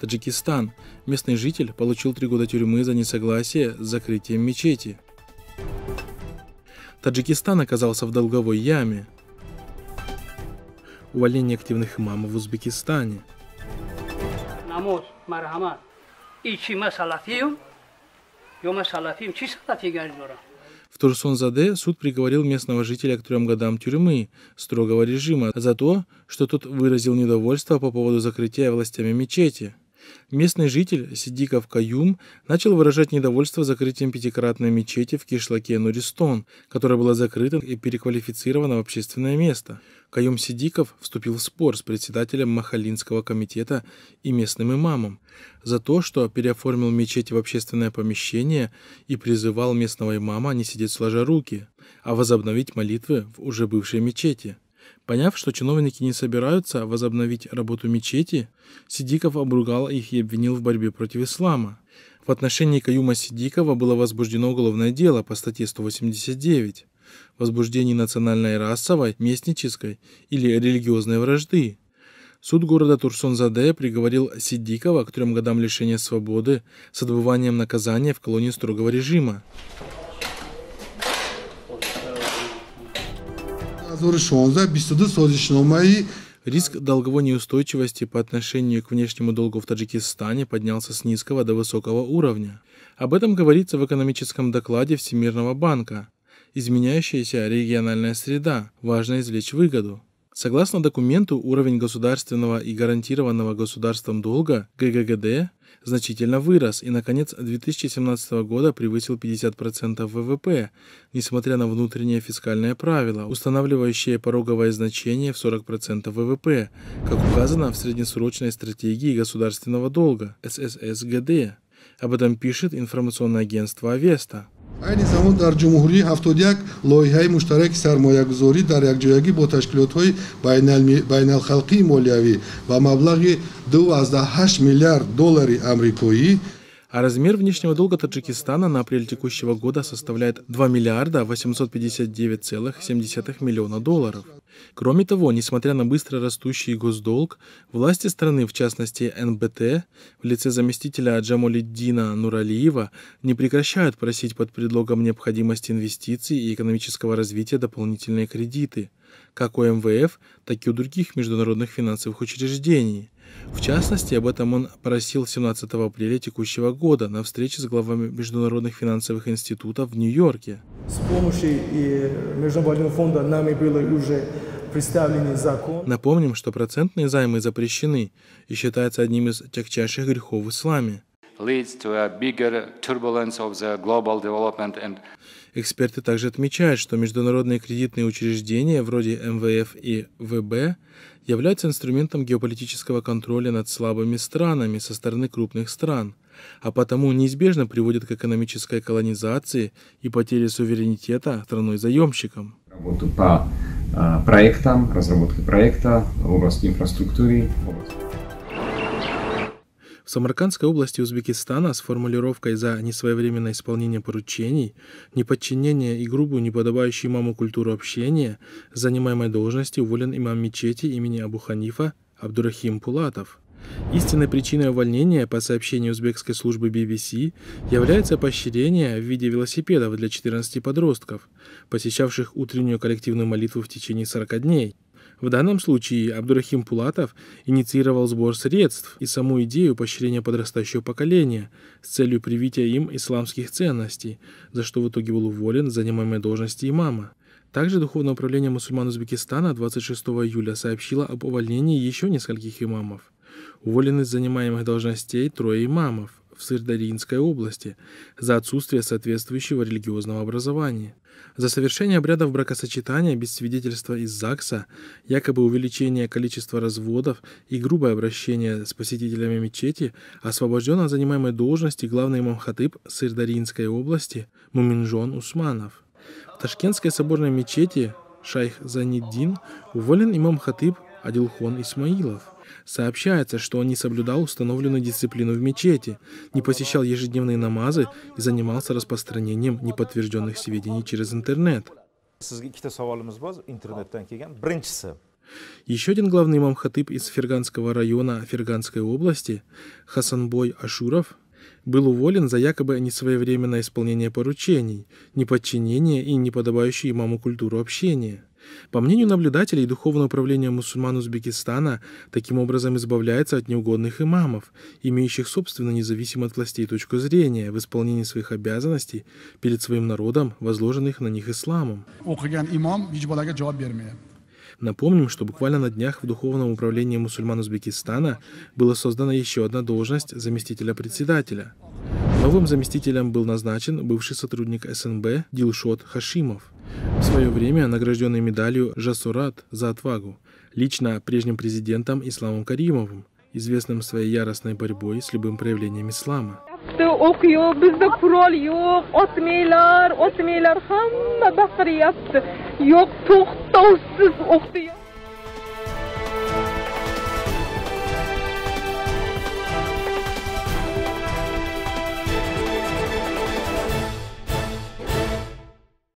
Таджикистан. Местный житель получил три года тюрьмы за несогласие с закрытием мечети. Таджикистан оказался в долговой яме. Увольнение активных имамов в Узбекистане. В Турсун-Заде суд приговорил местного жителя к трем годам тюрьмы строгого режима за то, что тот выразил недовольство по поводу закрытия властями мечети. Местный житель Сидиков Каюм начал выражать недовольство закрытием пятикратной мечети в кишлаке Нуристон, которая была закрыта и переквалифицирована в общественное место. Каюм Сидиков вступил в спор с председателем Махалинского комитета и местным имамом за то, что переоформил мечеть в общественное помещение и призывал местного имама не сидеть сложа руки, а возобновить молитвы в уже бывшей мечети. Поняв, что чиновники не собираются возобновить работу мечети, Сидиков обругал их и обвинил в борьбе против ислама. В отношении Каюма Сидикова было возбуждено уголовное дело по статье 189 возбуждение национальной расовой, местнической или религиозной вражды. Суд города Турсон-Заде приговорил Сидикова к трем годам лишения свободы с отбыванием наказания в колонии строгого режима. Риск долговой неустойчивости по отношению к внешнему долгу в Таджикистане поднялся с низкого до высокого уровня. Об этом говорится в экономическом докладе Всемирного банка. Изменяющаяся региональная среда. Важно извлечь выгоду. Согласно документу, уровень государственного и гарантированного государством долга ГГГД значительно вырос и на конец 2017 года превысил 50% ВВП, несмотря на внутреннее фискальное правило, устанавливающее пороговое значение в 40% ВВП, как указано в среднесрочной стратегии государственного долга СССГД. Об этом пишет информационное агентство Авеста. айни замон дар ҷумҳурии ҳафтодяк лоиҳаи муштараки сармоягузорӣ дар якҷоягӣ бо ташкилотҳои байналхалқии молиявӣ ба маблағи 28 миллиард доллари амрикоӣ а размер внешнего долга Таджикистана на апрель текущего года составляет 2 миллиарда 859,7 миллиона долларов. Кроме того, несмотря на быстро растущий госдолг, власти страны, в частности НБТ, в лице заместителя Джамалиддина Нуралиева, не прекращают просить под предлогом необходимости инвестиций и экономического развития дополнительные кредиты, как у МВФ, так и у других международных финансовых учреждений – в частности, об этом он просил 17 апреля текущего года на встрече с главами международных финансовых институтов в Нью-Йорке. С помощью э, Международного фонда нами было уже представлены закон. Напомним, что процентные займы запрещены и считаются одним из тягчайших грехов в исламе leads to a bigger turbulence of the global development and Эксперты также отмечают, что международные кредитные учреждения вроде МВФ и ВБ являются инструментом геополитического контроля над слабыми странами со стороны крупных стран, а потому неизбежно приводят к экономической колонизации и потере суверенитета страной-заемщиком. Работу по э, проектам, разработке проекта, области инфраструктуры, области... Самаркандской области Узбекистана с формулировкой за несвоевременное исполнение поручений, неподчинение и грубую неподобающую имаму культуру общения с занимаемой должности уволен имам мечети имени Абу Ханифа Абдурахим Пулатов. Истинной причиной увольнения, по сообщению узбекской службы BBC, является поощрение в виде велосипедов для 14 подростков, посещавших утреннюю коллективную молитву в течение 40 дней. В данном случае Абдурахим Пулатов инициировал сбор средств и саму идею поощрения подрастающего поколения с целью привития им исламских ценностей, за что в итоге был уволен с занимаемой должности имама. Также Духовное управление мусульман Узбекистана 26 июля сообщило об увольнении еще нескольких имамов. Уволены с занимаемых должностей трое имамов в Сырдаринской области за отсутствие соответствующего религиозного образования, за совершение обрядов бракосочетания без свидетельства из ЗАГСа, якобы увеличение количества разводов и грубое обращение с посетителями мечети, освобожден от занимаемой должности главный имам Хатыб Сырдаринской области Муминжон Усманов. В Ташкентской соборной мечети шайх Заниддин уволен имам Хатыб Адилхон Исмаилов – Сообщается, что он не соблюдал установленную дисциплину в мечети, не посещал ежедневные намазы и занимался распространением неподтвержденных сведений через интернет. Еще один главный имам Хатыб из Ферганского района Ферганской области, Хасанбой Ашуров, был уволен за якобы несвоевременное исполнение поручений, неподчинение и неподобающую имаму культуру общения – по мнению наблюдателей, Духовное управление мусульман Узбекистана таким образом избавляется от неугодных имамов, имеющих собственно независимо от властей точку зрения в исполнении своих обязанностей перед своим народом, возложенных на них исламом. Напомним, что буквально на днях в Духовном управлении мусульман Узбекистана была создана еще одна должность заместителя председателя. Новым заместителем был назначен бывший сотрудник СНБ Дилшот Хашимов. В свое время награжденный медалью Жасурат за отвагу, лично прежним президентом Исламом Каримовым, известным своей яростной борьбой с любым проявлением ислама.